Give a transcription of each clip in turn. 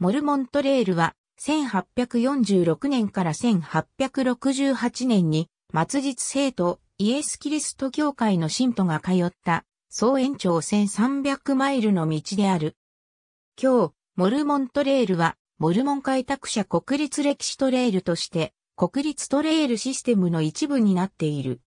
モルモントレールは1846年から1868年に末日生徒イエス・キリスト教会の信徒が通った総延長1300マイルの道である。今日、モルモントレールはモルモン開拓者国立歴史トレールとして国立トレールシステムの一部になっている。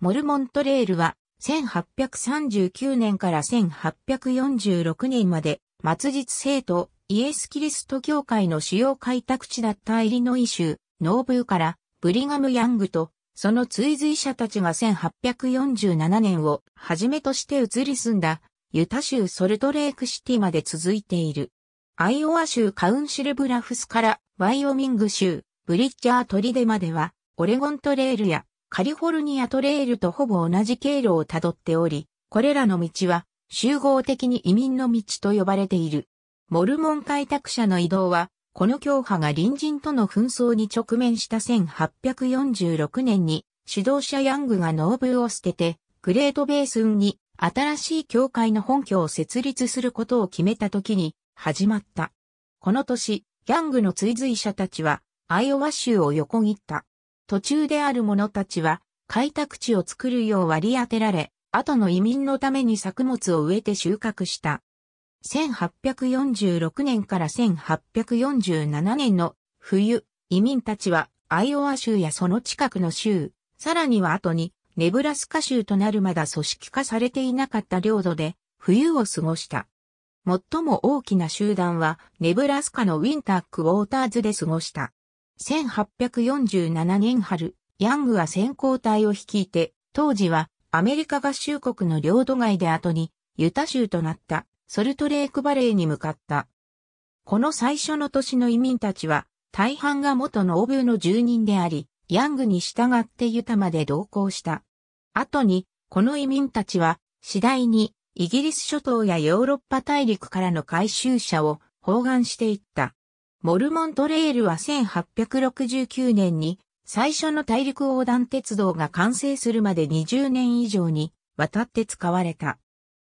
モルモントレールは1839年から1846年まで末日生徒イエス・キリスト教会の主要開拓地だったイリノイ州、ノーブーからブリガム・ヤングと、その追随者たちが1847年をはじめとして移り住んだ、ユタ州ソルトレークシティまで続いている。アイオワ州カウンシルブラフスからワイオミング州ブリッジャートリデまではオレゴントレールやカリフォルニアトレールとほぼ同じ経路をたどっており、これらの道は集合的に移民の道と呼ばれている。モルモン開拓者の移動は、この教派が隣人との紛争に直面した1846年に、指導者ヤングが農部を捨てて、グレートベースンに新しい教会の本拠を設立することを決めた時に始まった。この年、ヤングの追随者たちはアイオワ州を横切った。途中である者たちは開拓地を作るよう割り当てられ、後の移民のために作物を植えて収穫した。1846年から1847年の冬、移民たちはアイオワ州やその近くの州、さらには後にネブラスカ州となるまだ組織化されていなかった領土で冬を過ごした。最も大きな集団はネブラスカのウィンタークウォーターズで過ごした。1847年春、ヤングは先行隊を率いて、当時はアメリカ合衆国の領土外で後にユタ州となったソルトレークバレーに向かった。この最初の年の移民たちは、大半が元のオブの住人であり、ヤングに従ってユタまで同行した。後に、この移民たちは、次第に、イギリス諸島やヨーロッパ大陸からの回収者を包含していった。モルモントレールは1869年に最初の大陸横断鉄道が完成するまで20年以上に渡って使われた。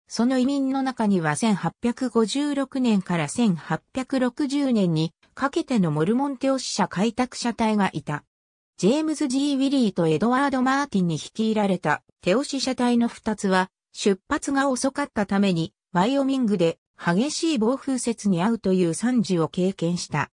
その移民の中には1856年から1860年にかけてのモルモンテオス社開拓者隊がいた。ジェームズ・ G・ ウィリーとエドワード・マーティンに率いられたテオシ社隊の二つは出発が遅かったためにワイオミングで激しい暴風雪に遭うという惨事を経験した。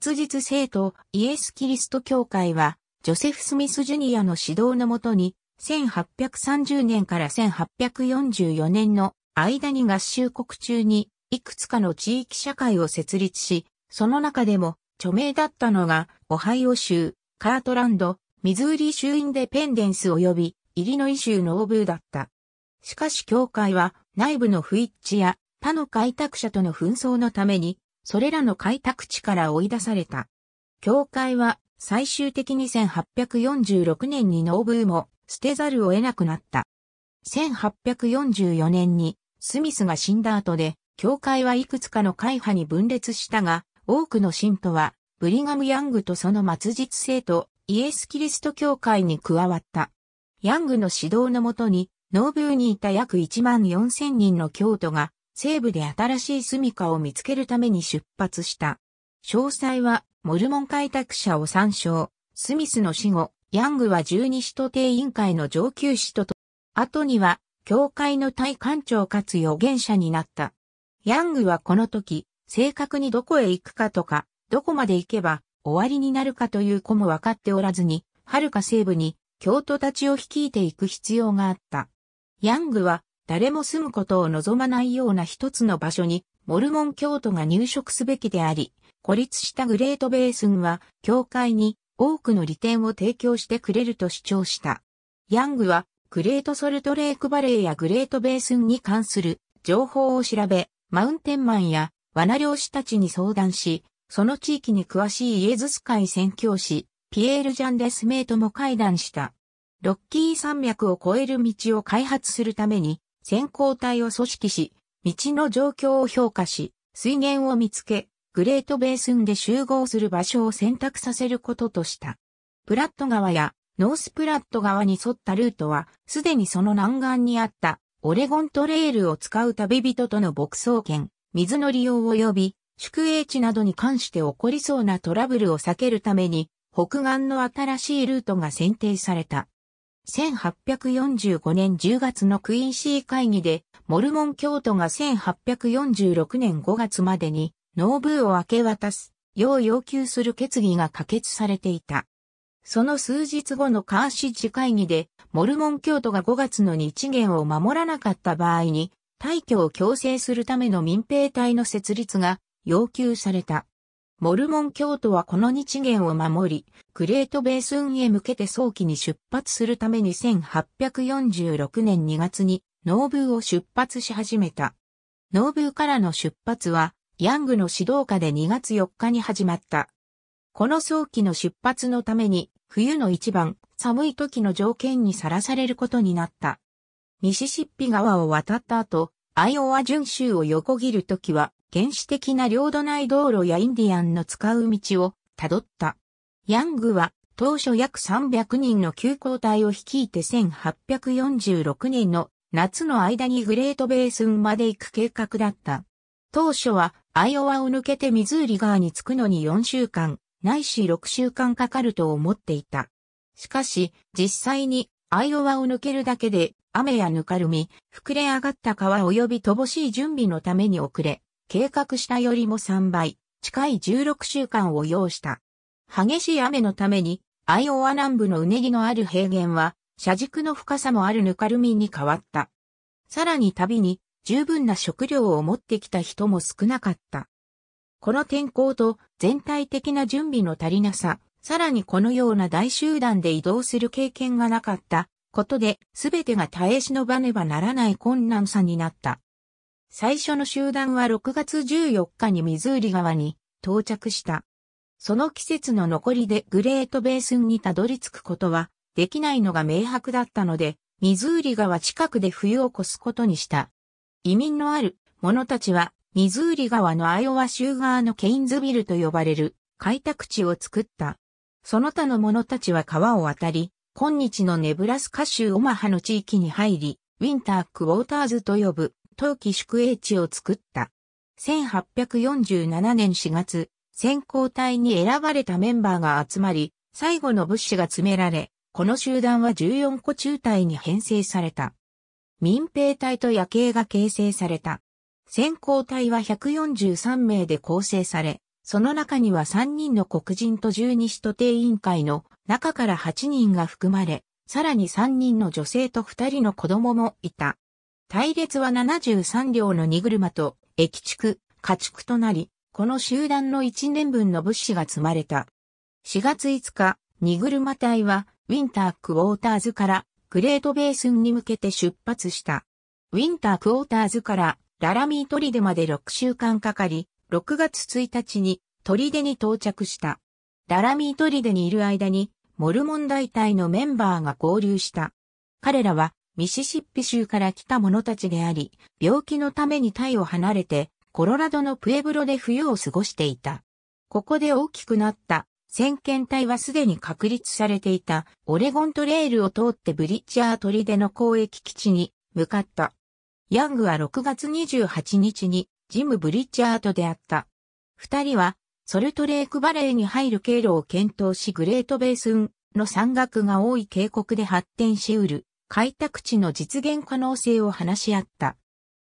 末日聖徒イエス・キリスト教会はジョセフ・スミス・ジュニアの指導のもとに1830年から1844年の間に合衆国中にいくつかの地域社会を設立し、その中でも著名だったのがオハイオ州、カートランド、ミズーリ州インデペンデンス及びイリノイ州ノーブーだった。しかし教会は内部の不一致や他の開拓者との紛争のために、それらの開拓地から追い出された。教会は最終的に1846年にノーブーも捨てざるを得なくなった。1844年にスミスが死んだ後で、教会はいくつかの会派に分裂したが、多くの信徒は、ブリガム・ヤングとその末日生徒、イエス・キリスト教会に加わった。ヤングの指導のもとに、ノーブーにいた約1万4千人の教徒が、西部で新しい住処を見つけるために出発した。詳細は、モルモン開拓者を参照、スミスの死後、ヤングは十二使徒定委員会の上級使徒と、後には、教会の大官長かつ預言者になった。ヤングはこの時、正確にどこへ行くかとか、どこまで行けば終わりになるかという子も分かっておらずに、遥か西部に教徒たちを率いていく必要があった。ヤングは誰も住むことを望まないような一つの場所にモルモン教徒が入植すべきであり、孤立したグレートベースンは教会に多くの利点を提供してくれると主張した。ヤングは、グレートソルトレークバレーやグレートベースンに関する情報を調べ、マウンテンマンや罠漁師たちに相談し、その地域に詳しいイエズス会宣教師、ピエール・ジャンデスメイとも会談した。ロッキー山脈を越える道を開発するために、先行隊を組織し、道の状況を評価し、水源を見つけ、グレートベースンで集合する場所を選択させることとした。プラット川やノースプラット側に沿ったルートは、すでにその南岸にあったオレゴントレールを使う旅人との牧草圏、水の利用及び宿営地などに関して起こりそうなトラブルを避けるために、北岸の新しいルートが選定された。1845年10月のクインシー会議で、モルモン教徒が1846年5月までに農部を明け渡す、よう要求する決議が可決されていた。その数日後のカーシッジ会議で、モルモン教徒が5月の日限を守らなかった場合に、退去を強制するための民兵隊の設立が要求された。モルモン教徒はこの日限を守り、クレートベース営へ向けて早期に出発するために1846年2月に農ブーを出発し始めた。農ブーからの出発はヤングの指導下で2月4日に始まった。この早期の出発のために、冬の一番寒い時の条件にさらされることになった。ミシシッピ川を渡った後、アイオワ準州を横切る時は、原始的な領土内道路やインディアンの使う道を辿った。ヤングは当初約300人の急行隊を率いて1846年の夏の間にグレートベースンまで行く計画だった。当初はアイオワを抜けてミズーリ川に着くのに4週間、ないし6週間かかると思っていた。しかし、実際にアイオワを抜けるだけで、雨やぬかるみ、膨れ上がった川及び乏しい準備のために遅れ、計画したよりも3倍、近い16週間を要した。激しい雨のために、アイオワ南部のうねぎのある平原は、車軸の深さもあるぬかるみに変わった。さらに旅に、十分な食料を持ってきた人も少なかった。この天候と全体的な準備の足りなさ、さらにこのような大集団で移動する経験がなかったことで、すべてが耐え忍ばねばならない困難さになった。最初の集団は6月14日にミズーリ川に到着した。その季節の残りでグレートベースンにたどり着くことはできないのが明白だったので、ミズーリ川近くで冬を越すことにした。移民のある者たちは、ミズーリ川のアイオワ州側のケインズビルと呼ばれる開拓地を作った。その他の者たちは川を渡り、今日のネブラスカ州オマハの地域に入り、ウィンター・クウォーターズと呼ぶ、冬季宿営地を作った。1847年4月、先行隊に選ばれたメンバーが集まり、最後の物資が詰められ、この集団は14個中隊に編成された。民兵隊と夜警が形成された。先行隊は143名で構成され、その中には3人の黒人と十二使徒定委員会の中から8人が含まれ、さらに3人の女性と2人の子供もいた。隊列は73両の荷車と、駅畜、家畜となり、この集団の1年分の物資が積まれた。4月5日、荷車隊は、ウィンター・クウォーターズからグレートベースンに向けて出発した。ウィンタークォーターズからララミートリデまで6週間かかり、6月1日にトリデに到着した。ララミートリデにいる間にモルモン大隊のメンバーが合流した。彼らはミシシッピ州から来た者たちであり、病気のためにタイを離れて、コロラドのプエブロで冬を過ごしていた。ここで大きくなった先遣隊はすでに確立されていたオレゴントレールを通ってブリッジャー砦の交易基地に向かった。ヤングは6月28日にジム・ブリッジャーと出会った。二人はソルトレークバレーに入る経路を検討しグレートベースンの山岳が多い渓谷で発展しうる開拓地の実現可能性を話し合った。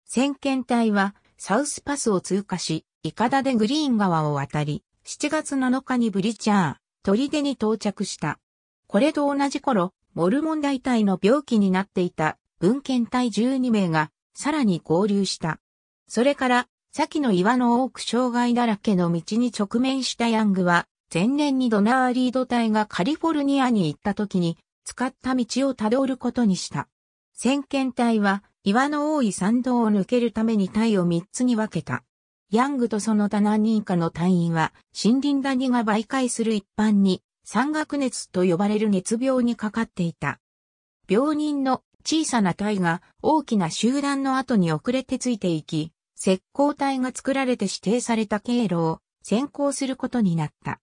先遣隊はサウスパスを通過し、イカダでグリーン川を渡り、7月7日にブリチャー、砦に到着した。これと同じ頃、モルモン大隊の病気になっていた文献隊12名がさらに合流した。それから、先の岩の多く障害だらけの道に直面したヤングは、前年にドナーリード隊がカリフォルニアに行った時に、使った道をたどることにした。先遣隊は、岩の多い山道を抜けるために隊を3つに分けた。ヤングとその他何人かの隊員は、森林ダニが媒介する一般に、山岳熱と呼ばれる熱病にかかっていた。病人の小さな隊が大きな集団の後に遅れてついていき、石膏隊が作られて指定された経路を先行することになった。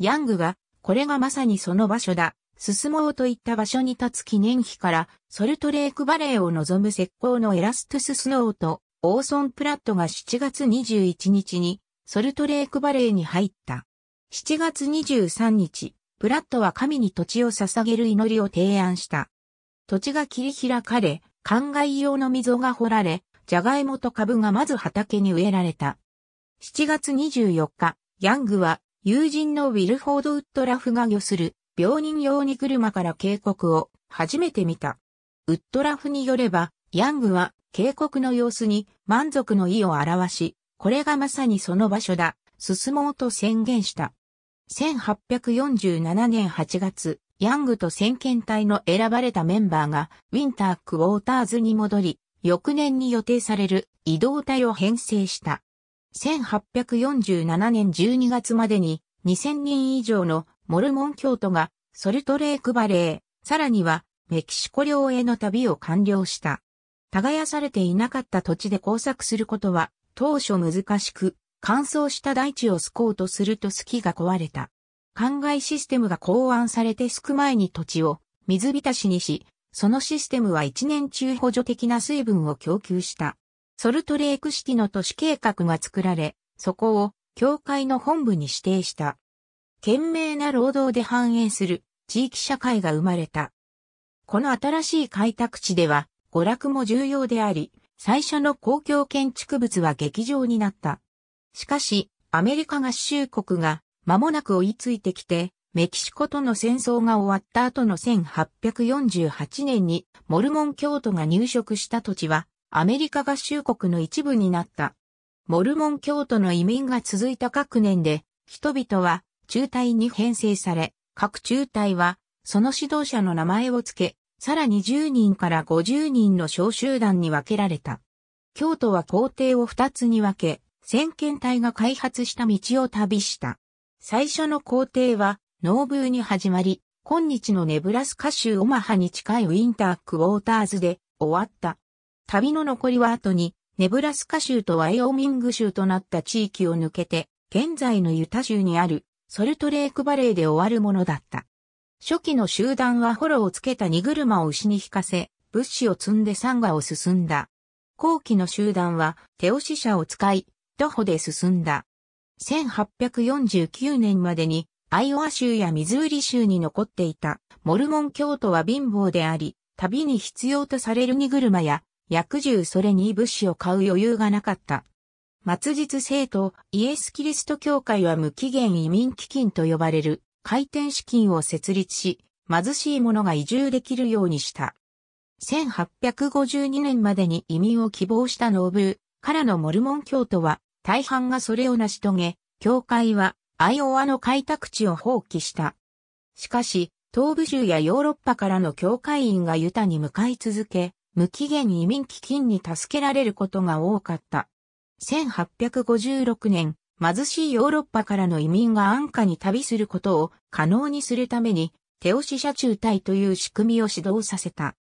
ヤングが、これがまさにその場所だ、進もうといった場所に立つ記念碑から、ソルトレークバレーを望む石膏のエラストゥススノーとオーソン・プラットが7月21日にソルトレークバレーに入った。7月23日、プラットは神に土地を捧げる祈りを提案した。土地が切り開かれ、灌漑用の溝が掘られ、ジャガイモと株がまず畑に植えられた。7月24日、ヤングは友人のウィルフォード・ウッドラフが漁する病人用に車から警告を初めて見た。ウッドラフによれば、ヤングは渓谷の様子に満足の意を表し、これがまさにその場所だ、進もうと宣言した。1847年8月、ヤングと先遣隊の選ばれたメンバーが、ウィンター・クウォーターズに戻り、翌年に予定される移動隊を編成した。1847年12月までに2000人以上のモルモン教徒がソルトレークバレー、さらにはメキシコ領への旅を完了した。耕されていなかった土地で工作することは当初難しく、乾燥した大地をすこうとすると隙が壊れた。灌漑システムが考案されてすく前に土地を水浸しにし、そのシステムは一年中補助的な水分を供給した。ソルトレーク式の都市計画が作られ、そこを教会の本部に指定した。懸命な労働で繁栄する地域社会が生まれた。この新しい開拓地では娯楽も重要であり、最初の公共建築物は劇場になった。しかし、アメリカ合衆国が間もなく追いついてきて、メキシコとの戦争が終わった後の1848年にモルモン教徒が入植した土地はアメリカ合衆国の一部になった。モルモン教徒の移民が続いた各年で人々は中隊に編成され、各中隊はその指導者の名前を付け、さらに10人から50人の小集団に分けられた。京都は皇帝を2つに分け、先遣隊が開発した道を旅した。最初の皇帝は、農ーに始まり、今日のネブラスカ州オマハに近いウィンタークウォーターズで終わった。旅の残りは後に、ネブラスカ州とワイオミング州となった地域を抜けて、現在のユタ州にあるソルトレークバレーで終わるものだった。初期の集団はホロをつけた荷車を牛に引かせ、物資を積んで山河を進んだ。後期の集団は手押し車を使い、徒歩で進んだ。1849年までにアイオワ州やミズーリ州に残っていたモルモン教徒は貧乏であり、旅に必要とされる荷車や薬獣それに物資を買う余裕がなかった。末日聖徒イエス・キリスト教会は無期限移民基金と呼ばれる回転資金を設立し、貧しい者が移住できるようにした。1852年までに移民を希望したノーブーからのモルモン教徒は、大半がそれを成し遂げ、教会はアイオワの開拓地を放棄した。しかし、東部州やヨーロッパからの教会員がユタに向かい続け、無期限移民基金に助けられることが多かった。1856年、貧しいヨーロッパからの移民が安価に旅することを可能にするために、手押し車中隊という仕組みを指導させた。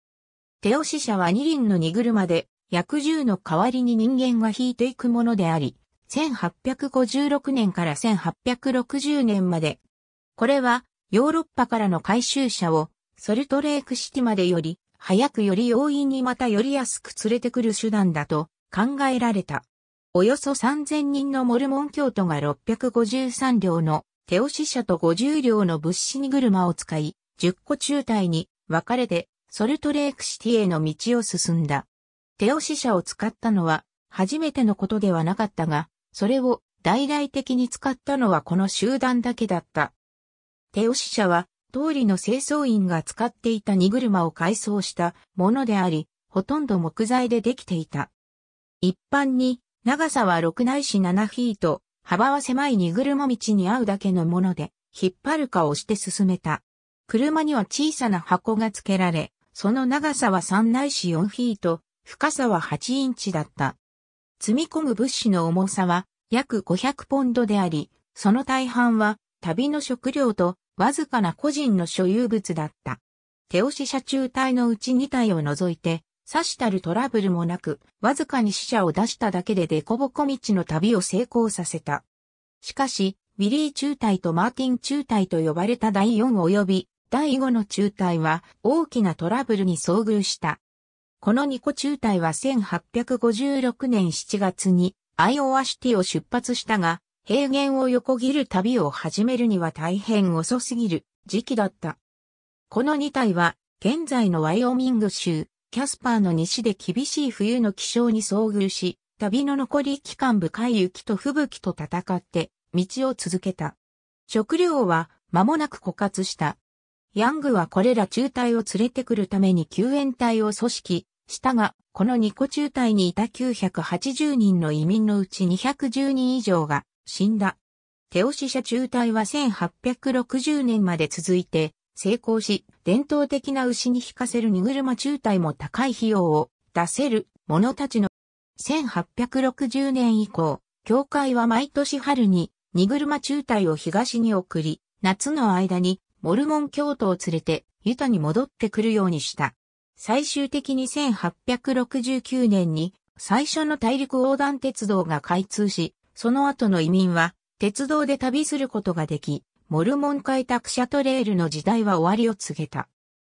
手押し車は二輪の荷車で、薬獣の代わりに人間が引いていくものであり、1856年から1860年まで。これは、ヨーロッパからの回収車を、ソルトレークシティまでより、早くより容易にまたより安く連れてくる手段だと考えられた。およそ3000人のモルモン教徒が653両の手押し車と50両の物資に車を使い、10個中隊に分かれてソルトレークシティへの道を進んだ。手押し車を使ったのは初めてのことではなかったが、それを大々的に使ったのはこの集団だけだった。手押し車は通りの清掃員が使っていた荷車を改装したものであり、ほとんど木材でできていた。一般に長さは6ないし7フィート、幅は狭い荷車道に合うだけのもので、引っ張るか押して進めた。車には小さな箱が付けられ、その長さは3ないし4フィート、深さは8インチだった。積み込む物資の重さは約500ポンドであり、その大半は旅の食料とわずかな個人の所有物だった。手押し車中隊のうち2体を除いて、さしたるトラブルもなく、わずかに死者を出しただけでデコボコ道の旅を成功させた。しかし、ウィリー中隊とマーティン中隊と呼ばれた第4及び第5の中隊は大きなトラブルに遭遇した。この2個中隊は1856年7月にアイオワシティを出発したが、平原を横切る旅を始めるには大変遅すぎる時期だった。この2隊は現在のワイオミング州キャスパーの西で厳しい冬の気象に遭遇し、旅の残り期間深い雪と吹雪と戦って、道を続けた。食料は間もなく枯渇した。ヤングはこれら中隊を連れてくるために救援隊を組織したが、このニ個中隊にいた980人の移民のうち210人以上が死んだ。手押し者中隊は1860年まで続いて、成功し、伝統的な牛に引かせる荷車中隊も高い費用を出せる者たちの1860年以降、教会は毎年春に荷車中隊を東に送り、夏の間にモルモン教徒を連れてユタに戻ってくるようにした。最終的に1869年に最初の大陸横断鉄道が開通し、その後の移民は鉄道で旅することができ、モルモン開拓者トレイルの時代は終わりを告げた。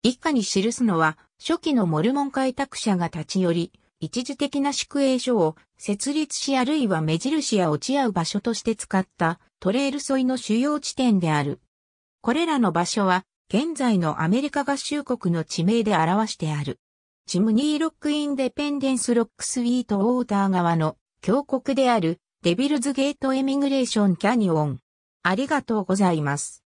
以下に記すのは、初期のモルモン開拓者が立ち寄り、一時的な宿営所を設立しあるいは目印や落ち合う場所として使ったトレイル沿いの主要地点である。これらの場所は現在のアメリカ合衆国の地名で表してある。チムニーロックインデペンデンスロックスウィートウォーター側の峡谷であるデビルズゲートエミグレーションキャニオン。ありがとうございます。